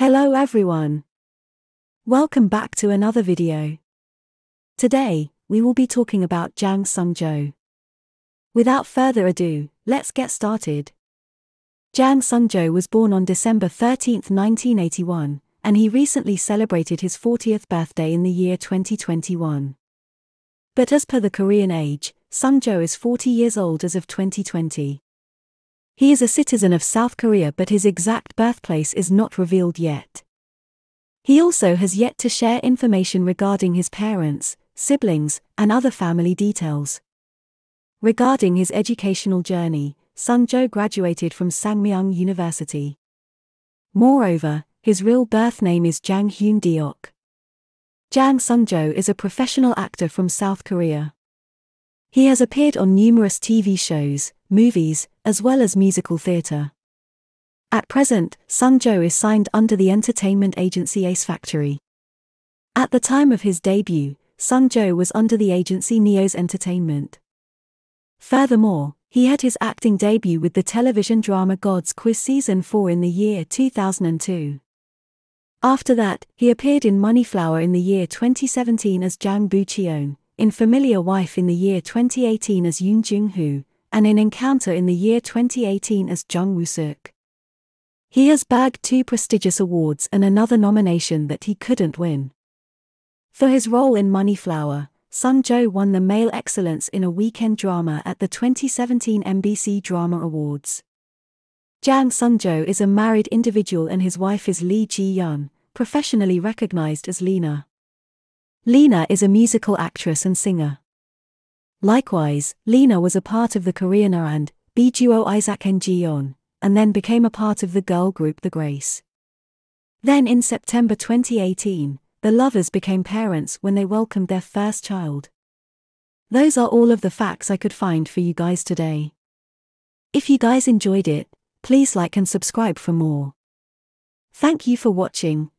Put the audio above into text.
Hello everyone. Welcome back to another video. Today, we will be talking about Jang Sung Jo. Without further ado, let's get started. Jang Sung Jo was born on December 13, 1981, and he recently celebrated his 40th birthday in the year 2021. But as per the Korean age, Sung Jo is 40 years old as of 2020. He is a citizen of South Korea but his exact birthplace is not revealed yet. He also has yet to share information regarding his parents, siblings, and other family details. Regarding his educational journey, Jo graduated from Sangmyung University. Moreover, his real birth name is Jang Hyun Diok. Jang Jo is a professional actor from South Korea. He has appeared on numerous TV shows, movies, as well as musical theatre. At present, Sunjo is signed under the entertainment agency Ace Factory. At the time of his debut, Sunjo was under the agency Neo's Entertainment. Furthermore, he had his acting debut with the television drama God's Quiz Season 4 in the year 2002. After that, he appeared in Moneyflower in the year 2017 as Jang Bucheon, in Familiar Wife in the year 2018 as Yoon Jung Hoo, and an encounter in the year 2018 as Jung Woo-suk. He has bagged two prestigious awards and another nomination that he couldn't win. For his role in Money Flower, Sun Jo won the Male Excellence in a Weekend Drama at the 2017 NBC Drama Awards. Jang Sun Jo is a married individual and his wife is Lee Ji Young, professionally recognized as Lena. Lena is a musical actress and singer. Likewise, Lena was a part of the Korean and B duo Isaac and Jeon, and then became a part of the girl group The Grace. Then in September 2018, the lovers became parents when they welcomed their first child. Those are all of the facts I could find for you guys today. If you guys enjoyed it, please like and subscribe for more. Thank you for watching,